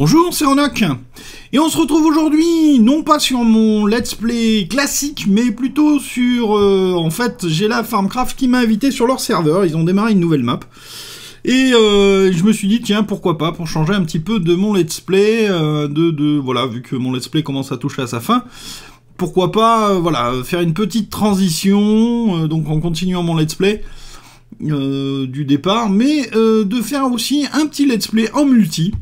Bonjour, c'est Renok Et on se retrouve aujourd'hui, non pas sur mon let's play classique, mais plutôt sur... Euh, en fait, j'ai la Farmcraft qui m'a invité sur leur serveur, ils ont démarré une nouvelle map. Et euh, je me suis dit, tiens, pourquoi pas, pour changer un petit peu de mon let's play, euh, de, de... Voilà, vu que mon let's play commence à toucher à sa fin, pourquoi pas, voilà, faire une petite transition, donc en continuant mon let's play, du départ, mais de faire aussi un petit let's play en multi,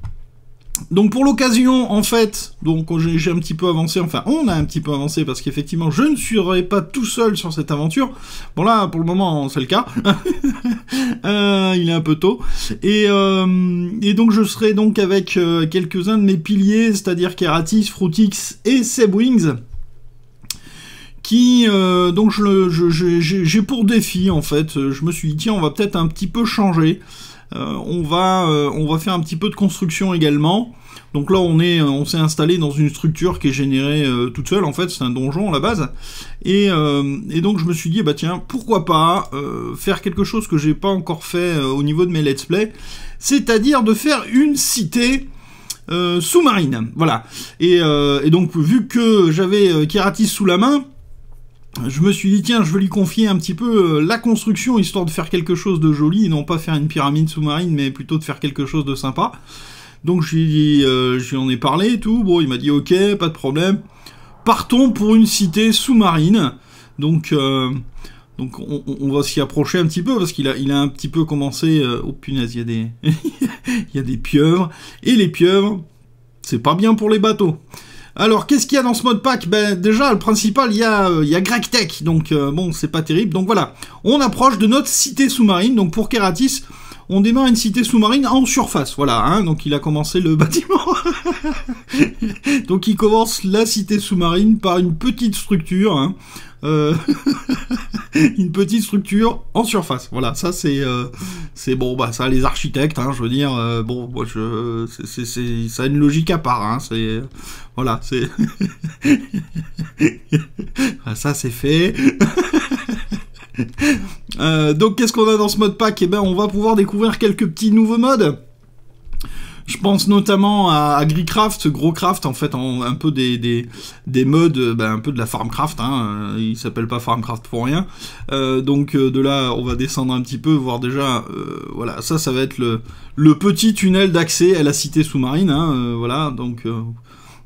donc pour l'occasion, en fait, donc j'ai un petit peu avancé, enfin on a un petit peu avancé parce qu'effectivement je ne serai pas tout seul sur cette aventure. Bon là pour le moment c'est le cas, euh, il est un peu tôt et, euh, donc je serai donc avec euh, quelques-uns de mes piliers, c'est-à-dire Keratis, Frutix et Sebwings qui donc j'ai pour défi en fait je me suis dit tiens on va peut-être un petit peu changer euh, on, va, euh, on va faire un petit peu de construction également. Donc là, on est, euh, on s'est installé dans une structure qui est générée toute seule. En fait, c'est un donjon à la base. Et, et, donc, je me suis dit, bah tiens, pourquoi pas faire quelque chose que j'ai pas encore fait au niveau de mes let's play, c'est-à-dire de faire une cité. sous-marine, voilà. Et, et, donc vu que j'avais Keratis sous la main, je me suis dit, tiens, je veux lui confier un petit peu euh, la construction, histoire de faire quelque chose de joli, et non pas faire une pyramide sous-marine, mais plutôt de faire quelque chose de sympa. Donc je lui ai euh, ai parlé et tout, bon, il m'a dit, ok, pas de problème, partons pour une cité sous-marine. Donc, euh, donc on, va s'y approcher un petit peu, parce qu'il a, il a un petit peu commencé, oh punaise, des... il y a des pieuvres, et les pieuvres, c'est pas bien pour les bateaux. Alors, qu'est-ce qu'il y a dans ce mode pack Ben déjà, le principal, il y a, euh, il y a donc euh, bon, c'est pas terrible. Donc voilà, on approche de notre cité sous-marine. Donc pour Keratis, on démarre une cité sous-marine en surface. Voilà, hein, donc il a commencé le bâtiment. donc il commence la cité sous-marine par une petite structure. Hein, euh, une petite structure en surface. Voilà, ça c'est euh, c'est bon, bah ça les architectes, hein, je veux dire, euh, bon, moi, je, c'est, c'est, ça a une logique à part. Hein, c'est voilà, c'est ah, ça c'est fait. Euh, donc qu'est-ce qu'on a dans ce mode pack eh ben on va pouvoir découvrir quelques petits nouveaux modes. Je pense notamment à AgriCraft, gros craft en fait, un peu des, des, modes, euh, ben, un peu de la FarmCraft, hein, euh, il s'appelle pas FarmCraft pour rien. donc de là, on va descendre un petit peu, voir déjà, voilà, ça, ça va être le, petit tunnel d'accès à la cité sous-marine, hein, voilà, donc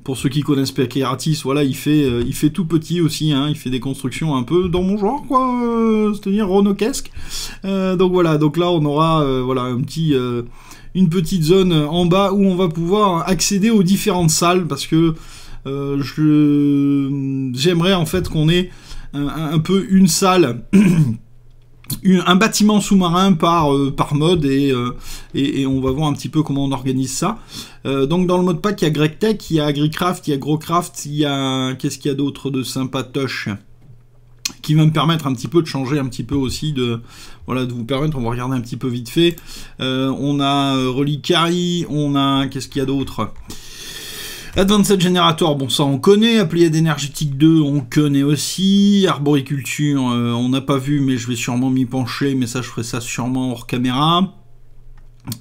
pour ceux qui connaissent Pekeratis, voilà, il fait, euh, il fait tout petit aussi, hein. il fait des constructions un peu dans mon genre, quoi, euh, c'est-à-dire ronoquesque. Euh, donc voilà, donc là on aura voilà un petit, une petite zone en bas où on va pouvoir accéder aux différentes salles parce que je j'aimerais en fait qu'on ait un, peu une salle un bâtiment sous-marin par, euh, par mode euh, et, on va voir un petit peu comment on organise ça. Euh, donc dans le mode pack, il y a GregTech, Tech, il y a AgriCraft, il y a GrowCraft, il y a... Qu'est-ce qu'il y a d'autre de sympatoche qui va me permettre un petit peu de changer un petit peu aussi de voilà de vous permettre on va regarder un petit peu vite fait on a Reliquary on a qu'est-ce qu'il y a d'autre Advanced Generator, bon ça on connaît, Appliade énergétique 2 on connaît aussi, Arboriculture euh, on n'a pas vu mais je vais sûrement m'y pencher, mais ça je ferai ça sûrement hors caméra.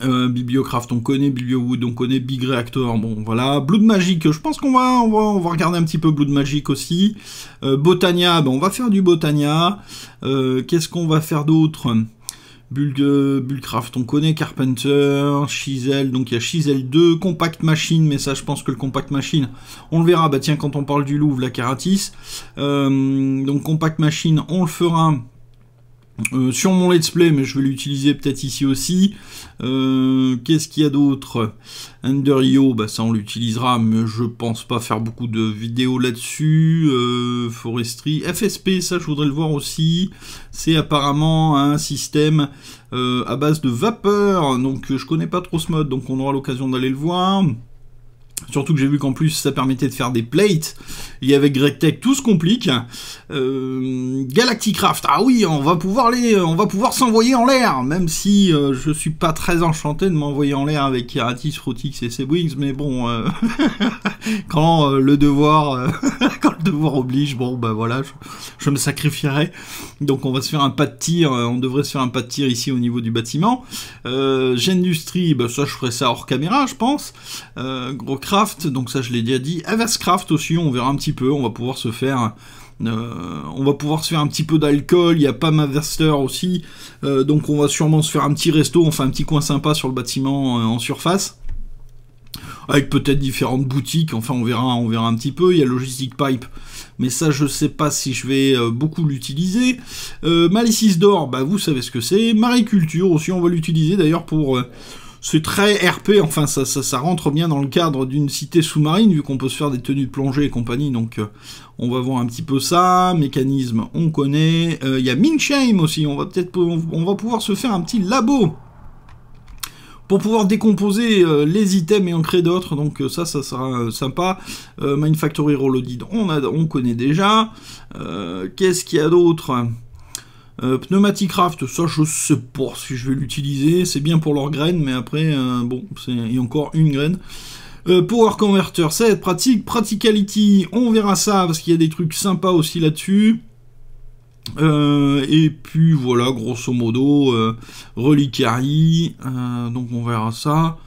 Euh, Bibliocraft on connaît, Bibliowood on connaît, Big Reactor, bon voilà, Blood Magic, je pense qu'on va, on va, regarder un petit peu Blood Magic aussi. Euh, Botania, ben, on va faire du Botania. Qu'est-ce qu'on va faire d'autre euh, Bullcraft, on connaît Carpenter, Chisel, donc il y a Chisel 2, Compact Machine, mais ça je pense que le Compact Machine, on le verra, bah tiens quand on parle du Louvre, la Caratis, euh, donc Compact Machine, on le fera euh, sur mon let's play, mais je vais l'utiliser peut-être ici aussi. Euh, qu'est-ce qu'il y a d'autre Under.io, e bah ça on l'utilisera, mais je pense pas faire beaucoup de vidéos là-dessus. Euh, forestry, FSP, ça je voudrais le voir aussi. C'est apparemment un système à base de vapeur, donc je connais pas trop ce mode, donc on aura l'occasion d'aller le voir. Surtout que j'ai vu qu'en plus ça permettait de faire des plates. Et avec Greg Tech, tout se complique. Euh, Galacticraft, ah oui, on va pouvoir les, on va pouvoir s'envoyer en l'air, même si je euh, je suis pas très enchanté de m'envoyer en l'air avec Keratis, Frotix et ses Wings, mais bon, euh, quand le devoir, devoir oblige, bon ben voilà, je, me sacrifierai. Donc on va se faire un pas de tir, on devrait se faire un pas de tir ici au niveau du bâtiment. Euh, bah ça je ferai ça hors caméra, je pense. gros donc ça je l'ai déjà dit, inverse aussi, on verra un petit peu, on va pouvoir se faire... Euh, on va pouvoir se faire un petit peu d'alcool, il y a pas Maverster aussi, euh, donc on va sûrement se faire un petit resto, enfin un petit coin sympa sur le bâtiment euh, en surface. Avec peut-être différentes boutiques, enfin on verra, on verra un petit peu. Il y a Logistic Pipe, mais ça je sais pas si je vais beaucoup l'utiliser. Malicis d'or, bah vous savez ce que c'est. Mariculture aussi, on va l'utiliser d'ailleurs pour c'est très RP, enfin ça, ça, rentre bien dans le cadre d'une cité sous-marine, vu qu'on peut se faire des tenues de plongée et compagnie, donc euh, on va voir un petit peu ça, mécanisme on connaît, euh, il y a Minshame aussi, on va peut-être on, va pouvoir se faire un petit labo pour pouvoir décomposer euh, les items et en créer d'autres, donc ça, ça sera sympa. Minefactory Reloaded, on, a, on connaît déjà. Qu'est-ce qu'il y a d'autre euh, Pneumaticraft, ça je sais pas si je vais l'utiliser, c'est bien pour leurs graines, mais après, euh, bon, il y a encore une graine. Euh, Power Converter, ça va être pratique. Practicality, on verra ça, parce qu'il y a des trucs sympas aussi là-dessus. et puis voilà, grosso modo, Reliquary, donc on verra ça.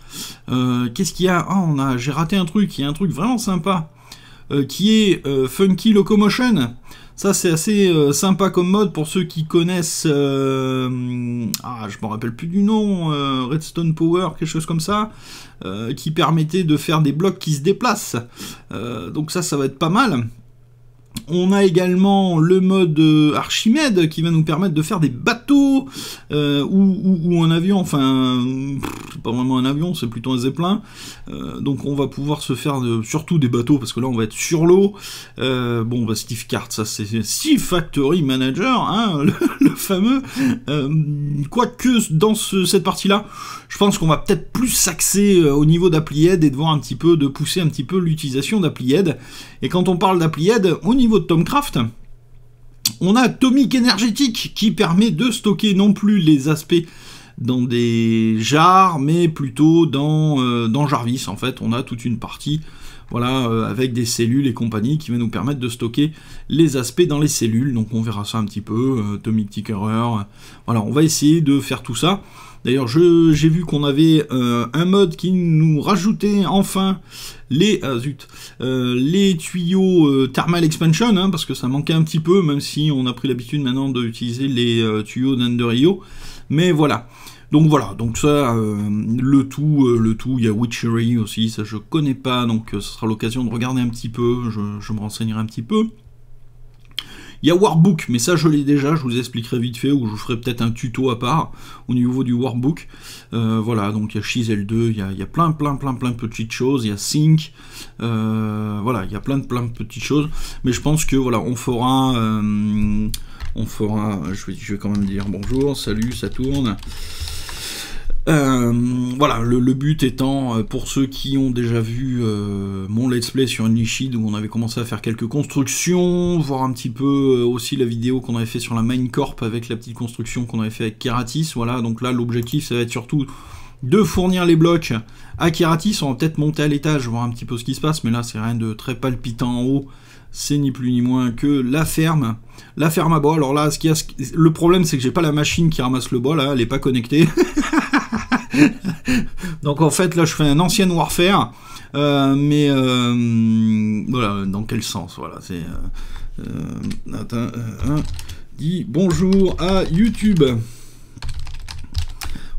Qu'est-ce qu'il y a Ah, a, j'ai raté un truc, il y a un truc vraiment sympa. Euh, qui est euh, Funky Locomotion. Ça, c'est assez euh, sympa comme mode pour ceux qui connaissent. ah, je me rappelle plus du nom. Redstone Power, quelque chose comme ça, qui permettait de faire des blocs qui se déplacent. donc ça, ça va être pas mal. On a également le mode euh, Archimède qui va nous permettre de faire des bateaux euh, ou, un avion, enfin pas vraiment un avion, c'est plutôt un zeppelin. Euh, donc on va pouvoir se faire surtout des bateaux parce que là on va être sur l'eau. bon Steve Cart, ça c'est Steve Factory Manager, hein, le, fameux. Quoique dans cette partie-là, je pense qu'on va peut-être plus s'axer au niveau aide et de voir un petit peu, de pousser un petit peu l'utilisation d'Applied. Et quand on parle d'appliaide au niveau de Tomcraft, on a Atomic énergétique qui permet de stocker non plus les aspects dans des jars, mais plutôt dans, euh, dans Jarvis. En fait, on a toute une partie voilà, euh, avec des cellules et compagnie qui va nous permettre de stocker les aspects dans les cellules. Donc on verra ça un petit peu, euh, Atomic Tickerer. voilà, on va essayer de faire tout ça. D'ailleurs, j'ai vu qu'on avait euh, un mode qui nous rajoutait enfin les ah, euh, les tuyaux euh, thermal expansion, hein, parce que ça manquait un petit peu, même si on a pris l'habitude maintenant d'utiliser les tuyaux d'Underio. Mais voilà. Donc voilà, donc ça, le tout, le tout, il y a Witchery aussi, ça je connais pas, donc ce sera l'occasion de regarder un petit peu, je me renseignerai un petit peu. Il y a Warbook, mais ça je l'ai déjà, je vous expliquerai vite fait, ou je vous ferai peut-être un tuto à part au niveau du Warbook. Euh, voilà, donc il y a Chisel 2, il y a, plein plein plein plein de petites choses, il y a Sync, euh, voilà, il y a plein de plein de petites choses. Mais je pense que voilà, on fera... Euh, on fera... Je vais, je vais quand même dire bonjour, salut, ça tourne. Euh, voilà, le, but étant, euh, pour ceux qui ont déjà vu euh, mon let's play sur Nishid, où on avait commencé à faire quelques constructions, voir un petit peu euh, aussi la vidéo qu'on avait fait sur la Minecorp avec la petite construction qu'on avait fait avec Keratis, voilà, donc là l'objectif ça va être surtout de fournir les blocs à Keratis, on va peut-être monter à l'étage, voir un petit peu ce qui se passe, mais là c'est rien de très palpitant en haut, c'est ni plus ni moins que la ferme. La ferme à bois. Alors là, ce qui a, le problème, c'est que j'ai pas la machine qui ramasse le bois, hein. là, elle est pas connectée. donc en fait, là, je fais un ancien Warfare, euh, mais euh, voilà, dans quel sens Voilà, c'est. Euh, dit bonjour à YouTube.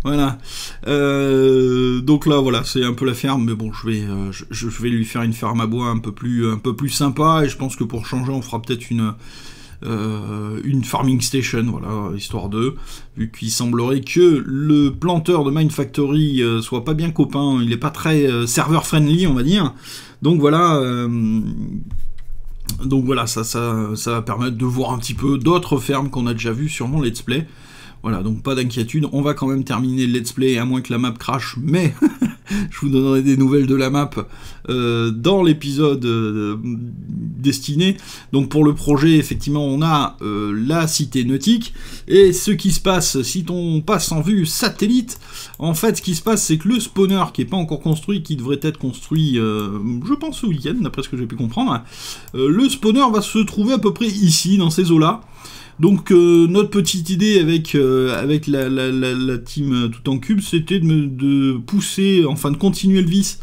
Voilà. donc là, voilà, c'est un peu la ferme, mais bon, je vais, je, vais lui faire une ferme à bois un peu plus, un peu plus sympa, et je pense que pour changer, on fera peut-être une, euh, une farming station, voilà, histoire de, vu qu'il semblerait que le planteur de Mine Factory euh, soit pas bien copain, il est pas très euh, serveur friendly, on va dire. Donc voilà, donc voilà, ça, ça, ça va permettre de voir un petit peu d'autres fermes qu'on a déjà vues sur mon let's play. Voilà, donc pas d'inquiétude, on va quand même terminer le let's play, à moins que la map crache, mais je vous donnerai des nouvelles de la map euh, dans l'épisode euh, destiné. Donc pour le projet, effectivement, on a euh, la cité nautique, et ce qui se passe, si on passe en vue satellite, en fait, ce qui se passe, c'est que le spawner, qui n'est pas encore construit, qui devrait être construit, je pense, au week-end, d'après ce que j'ai pu comprendre, le spawner va se trouver à peu près ici, dans ces eaux-là. Donc euh, notre petite idée avec, euh, avec la, la, la, team euh, tout en cube, c'était de, pousser, enfin de continuer le vice.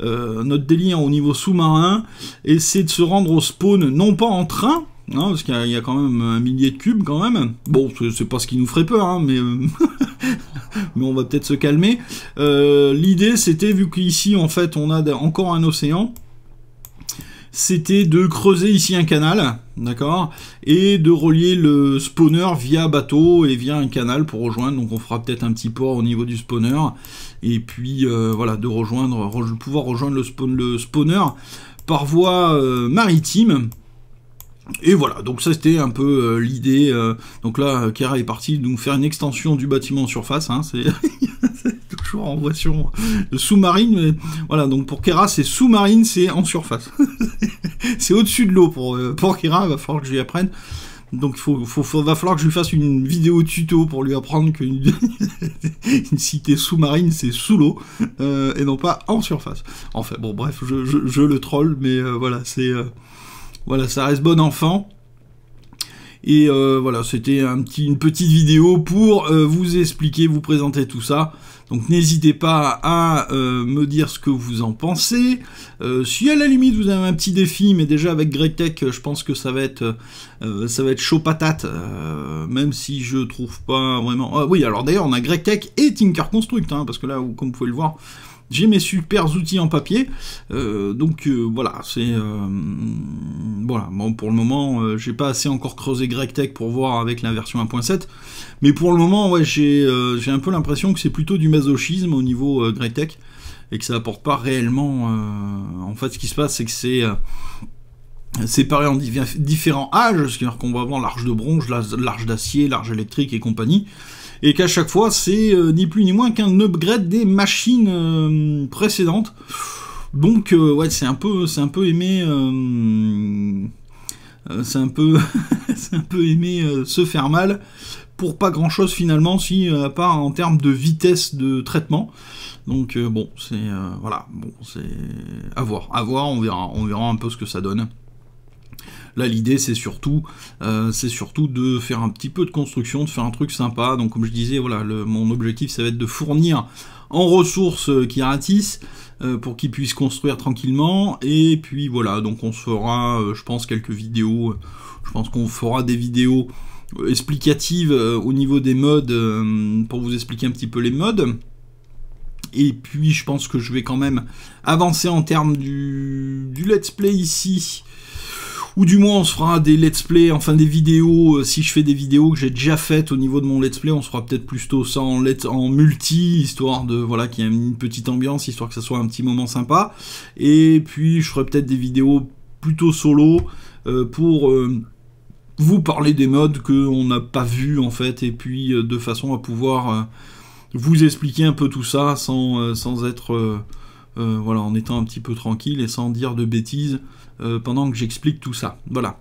notre délire au niveau sous-marin, et c'est de se rendre au spawn, non pas en train, hein, parce qu'il y, a quand même un millier de cubes quand même. Bon, c'est pas ce qui nous ferait peur, hein, mais, mais on va peut-être se calmer. L'idée, c'était, vu qu'ici, en fait, on a encore un océan, c'était de creuser ici un canal, d'accord Et de relier le spawner via bateau et via un canal pour rejoindre. Donc on fera peut-être un petit port au niveau du spawner. Et puis euh, voilà, de rejoindre, pouvoir rejoindre le, spawner par voie euh, maritime. Et voilà, donc ça c'était un peu euh, l'idée. donc là, Kera est parti nous faire une extension du bâtiment en surface. Hein, c'est toujours en voie sous-marine. Voilà, donc pour Kera, c'est sous-marine, c'est en surface. c'est au-dessus de l'eau pour, euh, pour va falloir que je lui apprenne. Donc il faut, faut, va falloir que je lui fasse une vidéo tuto pour lui apprendre qu'une une cité sous-marine c'est sous l'eau euh, et non pas en surface. En fait, bon bref, je, je, le troll, mais euh, voilà, c'est euh, voilà, ça reste bon enfant. Et euh, voilà, c'était un petit, une petite vidéo pour euh, vous expliquer, vous présenter tout ça. Donc n'hésitez pas à euh, me dire ce que vous en pensez. si à la limite vous avez un petit défi, mais déjà avec GreyTech, je pense que ça va être, ça va être chaud patate, même si je trouve pas vraiment. Ah, oui, alors d'ailleurs on a Grey Tech et Tinker Construct, hein, parce que là, comme vous pouvez le voir, j'ai mes super outils en papier. Euh, donc euh, voilà, c'est. Euh, voilà, bon, pour le moment, j'ai pas assez encore creusé Greg pour voir avec la version 1.7. Mais pour le moment, ouais, j'ai un peu l'impression que c'est plutôt du masochisme au niveau Greg Et que ça apporte pas réellement. en fait, ce qui se passe, c'est que c'est séparé en différents âges, c'est-à-dire qu'on va avoir l'arche de bronze, l'arche d'acier, l'arche électrique et compagnie et qu'à chaque fois c'est euh, ni plus ni moins qu'un upgrade des machines euh, précédentes. Donc euh, ouais, c'est un peu, c'est un peu aimé, c'est un peu, c'est un peu aimé se faire mal pour pas grand chose finalement, si à part en termes de vitesse de traitement. Donc bon, c'est voilà, bon c'est à voir, à voir, on verra un peu ce que ça donne. Là, l'idée, c'est surtout, euh, surtout de faire un petit peu de construction, de faire un truc sympa. Donc, comme je disais, voilà, mon objectif, ça va être de fournir en ressources Kiratis euh, euh, pour qu'ils puissent construire tranquillement. Et puis voilà, donc on fera, euh, je pense, quelques vidéos. Je pense qu'on fera des vidéos explicatives au niveau des modes pour vous expliquer un petit peu les modes. Et puis je pense que je vais quand même avancer en termes du let's play ici ou du moins on se fera des let's play, enfin des vidéos, euh, si je fais des vidéos que j'ai déjà faites au niveau de mon let's play, on se fera peut-être plutôt ça en, let's, en multi, histoire de, voilà, qu'il y ait une petite ambiance, histoire que ça soit un petit moment sympa, et puis je ferai peut-être des vidéos plutôt solo, euh, pour... Euh, vous parler des modes qu'on n'a pas vu en fait et puis de façon à pouvoir vous expliquer un peu tout ça sans, être voilà en étant un petit peu tranquille et sans dire de bêtises euh, pendant que j'explique tout ça. Voilà.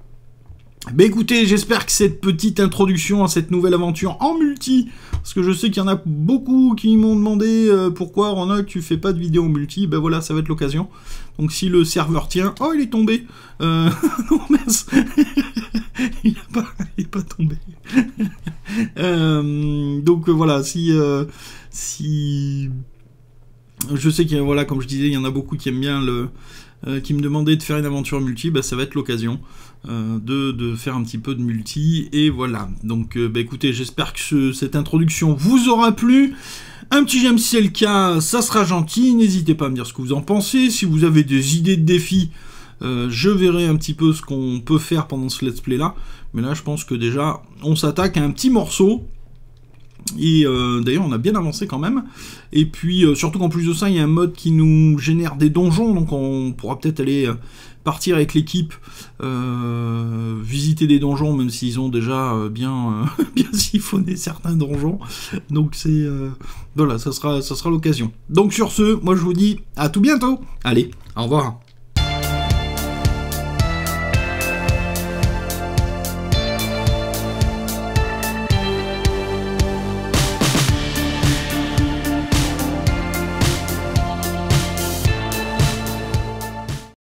Bah écoutez, j'espère que cette petite introduction à cette nouvelle aventure en multi, parce que je sais qu'il y en a beaucoup qui m'ont demandé euh, pourquoi Ronald tu fais pas de vidéo en multi, ben voilà, ça va être l'occasion. Donc si le serveur tient, oh il est tombé euh, Non il, n'est pas... tombé. Donc voilà, si... si... Je sais qu'il voilà, comme je disais, il y en a beaucoup qui aiment bien le... Euh, qui me demandait de faire une aventure multi, bah, ça va être l'occasion. Euh, de, faire un petit peu de multi et voilà donc euh, bah, écoutez j'espère que cette introduction vous aura plu un petit j'aime si c'est le cas, ça sera gentil. N'hésitez pas à me dire ce que vous en pensez. Si vous avez des idées de défis, je verrai un petit peu ce qu'on peut faire pendant ce let's play là. Mais là, je pense que déjà, on s'attaque à un petit morceau et euh, d'ailleurs, on a bien avancé quand même. Et puis, euh, surtout qu'en plus de ça, il y a un mode qui nous génère des donjons, donc on pourra peut-être aller euh, partir avec l'équipe, visiter des donjons, même s'ils ont déjà bien, bien siphonné certains donjons. Donc c'est... voilà, ça sera, ça sera l'occasion. Donc sur ce, moi je vous dis à tout bientôt. Allez, au revoir.